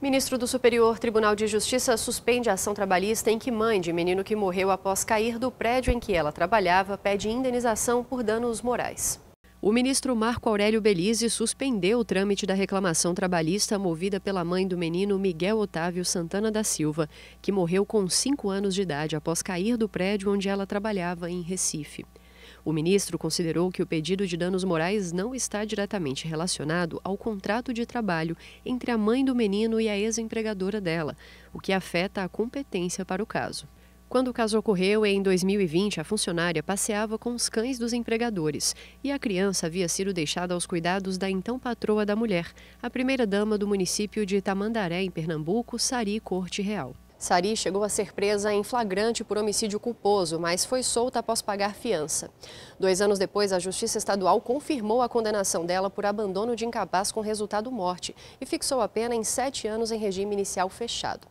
Ministro do Superior Tribunal de Justiça suspende a ação trabalhista em que mãe de menino que morreu após cair do prédio em que ela trabalhava pede indenização por danos morais. O ministro Marco Aurélio Belize suspendeu o trâmite da reclamação trabalhista movida pela mãe do menino Miguel Otávio Santana da Silva, que morreu com cinco anos de idade após cair do prédio onde ela trabalhava em Recife. O ministro considerou que o pedido de danos morais não está diretamente relacionado ao contrato de trabalho entre a mãe do menino e a ex-empregadora dela, o que afeta a competência para o caso. Quando o caso ocorreu em 2020, a funcionária passeava com os cães dos empregadores e a criança havia sido deixada aos cuidados da então patroa da mulher, a primeira-dama do município de Tamandaré, em Pernambuco, Sari Corte Real. Sari chegou a ser presa em flagrante por homicídio culposo, mas foi solta após pagar fiança. Dois anos depois, a Justiça Estadual confirmou a condenação dela por abandono de incapaz com resultado morte e fixou a pena em sete anos em regime inicial fechado.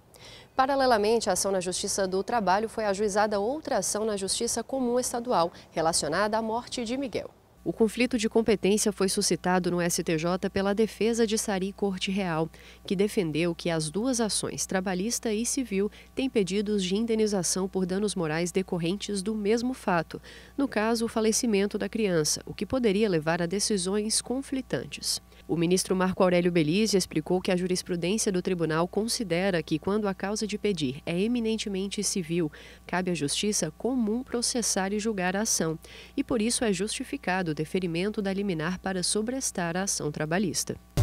Paralelamente à ação na Justiça do Trabalho, foi ajuizada outra ação na Justiça Comum Estadual relacionada à morte de Miguel. O conflito de competência foi suscitado no STJ pela defesa de Sari Corte Real, que defendeu que as duas ações, trabalhista e civil, têm pedidos de indenização por danos morais decorrentes do mesmo fato, no caso, o falecimento da criança, o que poderia levar a decisões conflitantes. O ministro Marco Aurélio Belize explicou que a jurisprudência do tribunal considera que, quando a causa de pedir é eminentemente civil, cabe à justiça comum processar e julgar a ação, e por isso é justificado o deferimento da liminar para sobrestar a ação trabalhista.